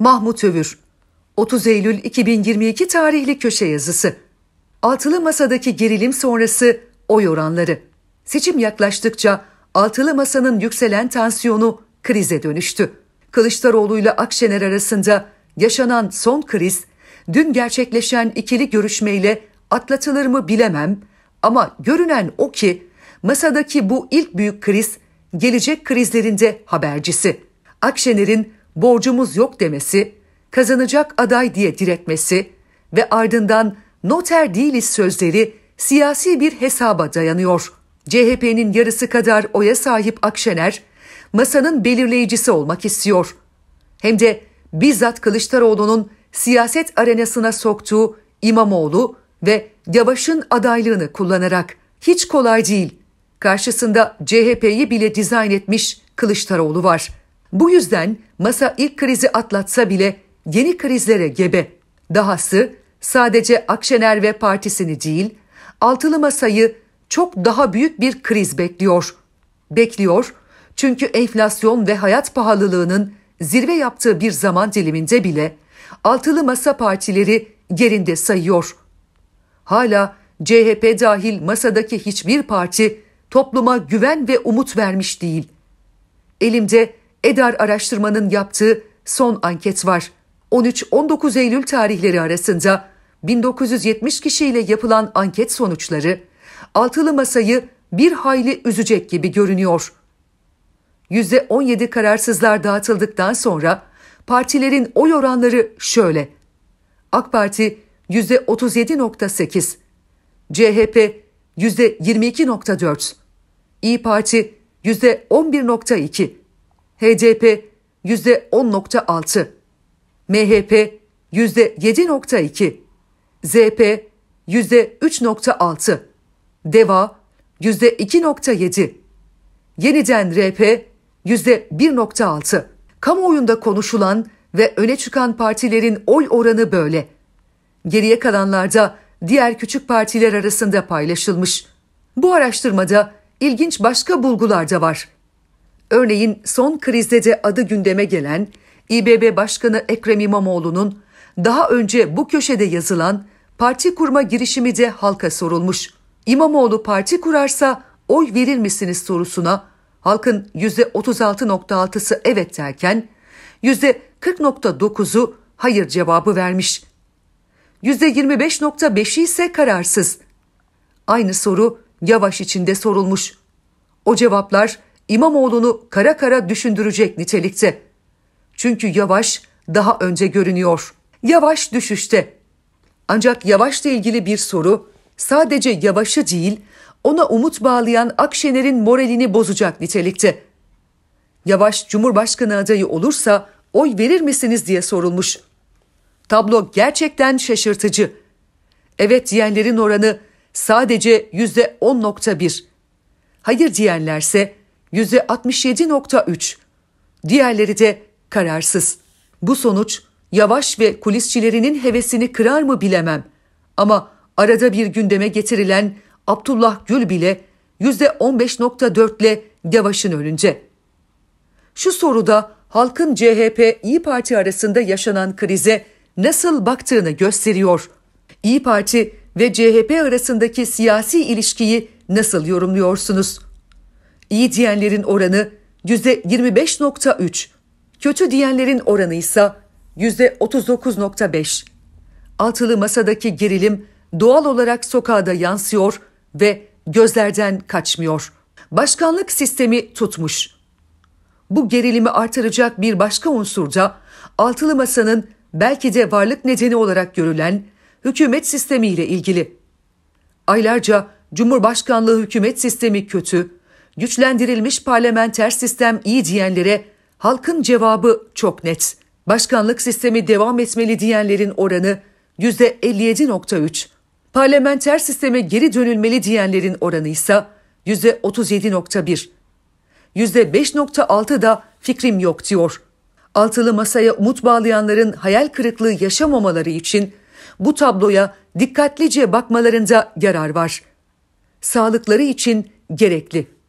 Mahmut Övür 30 Eylül 2022 tarihli köşe yazısı. Altılı masadaki gerilim sonrası oy oranları. Seçim yaklaştıkça altılı masanın yükselen tansiyonu krize dönüştü. Kılıçdaroğlu ile Akşener arasında yaşanan son kriz, dün gerçekleşen ikili görüşmeyle atlatılır mı bilemem ama görünen o ki masadaki bu ilk büyük kriz gelecek krizlerinde habercisi. Akşener'in borcumuz yok demesi, kazanacak aday diye diretmesi ve ardından noter değiliz sözleri siyasi bir hesaba dayanıyor. CHP'nin yarısı kadar oya sahip Akşener, masanın belirleyicisi olmak istiyor. Hem de bizzat Kılıçdaroğlu'nun siyaset arenasına soktuğu İmamoğlu ve Yavaş'ın adaylığını kullanarak hiç kolay değil. Karşısında CHP'yi bile dizayn etmiş Kılıçdaroğlu var. Bu yüzden masa ilk krizi atlatsa bile yeni krizlere gebe. Dahası sadece Akşener ve partisini değil, altılı masayı çok daha büyük bir kriz bekliyor. Bekliyor çünkü enflasyon ve hayat pahalılığının zirve yaptığı bir zaman diliminde bile altılı masa partileri yerinde sayıyor. Hala CHP dahil masadaki hiçbir parti topluma güven ve umut vermiş değil. Elimde EDAR araştırmanın yaptığı son anket var. 13-19 Eylül tarihleri arasında 1970 kişiyle yapılan anket sonuçları altılı masayı bir hayli üzecek gibi görünüyor. %17 kararsızlar dağıtıldıktan sonra partilerin oy oranları şöyle. AK Parti %37.8, CHP %22.4, İyi Parti %11.2, HDP %10.6, MHP %7.2, ZP %3.6, DEVA %2.7, Yeniden RP %1.6. Kamuoyunda konuşulan ve öne çıkan partilerin oy oranı böyle. Geriye kalanlarda diğer küçük partiler arasında paylaşılmış. Bu araştırmada ilginç başka bulgular da var. Örneğin son krizde de adı gündeme gelen İBB Başkanı Ekrem İmamoğlu'nun daha önce bu köşede yazılan parti kurma girişimi de halka sorulmuş. İmamoğlu parti kurarsa oy verir misiniz sorusuna halkın %36.6'sı evet derken %40.9'u hayır cevabı vermiş. %25.5'i ise kararsız. Aynı soru Yavaş içinde sorulmuş. O cevaplar İmamoğlu'nu kara kara düşündürecek nitelikte. Çünkü Yavaş daha önce görünüyor. Yavaş düşüşte. Ancak Yavaş'la ilgili bir soru sadece Yavaş'ı değil, ona umut bağlayan Akşener'in moralini bozacak nitelikte. Yavaş Cumhurbaşkanı adayı olursa oy verir misiniz diye sorulmuş. Tablo gerçekten şaşırtıcı. Evet diyenlerin oranı sadece %10.1. Hayır diyenlerse %67.3. Diğerleri de kararsız. Bu sonuç yavaş ve kulisçilerinin hevesini kırar mı bilemem. Ama arada bir gündeme getirilen Abdullah Gül bile %15.4'le ile Yavaş'ın önünce. Şu soruda halkın CHP İyi Parti arasında yaşanan krize nasıl baktığını gösteriyor. İyi Parti ve CHP arasındaki siyasi ilişkiyi nasıl yorumluyorsunuz? İyi diyenlerin oranı %25.3, kötü diyenlerin oranı ise %39.5. Altılı masadaki gerilim doğal olarak sokağa yansıyor ve gözlerden kaçmıyor. Başkanlık sistemi tutmuş. Bu gerilimi artıracak bir başka unsur da altılı masanın belki de varlık nedeni olarak görülen hükümet sistemiyle ilgili. Aylarca Cumhurbaşkanlığı hükümet sistemi kötü, güçlendirilmiş parlamenter sistem iyi diyenlere halkın cevabı çok net. Başkanlık sistemi devam etmeli diyenlerin oranı %57.3. Parlamenter sisteme geri dönülmeli diyenlerin oranı ise %37.1. %5.6 da fikrim yok diyor. Altılı masaya umut bağlayanların hayal kırıklığı yaşamamaları için bu tabloya dikkatlice bakmalarında yarar var. Sağlıkları için gerekli.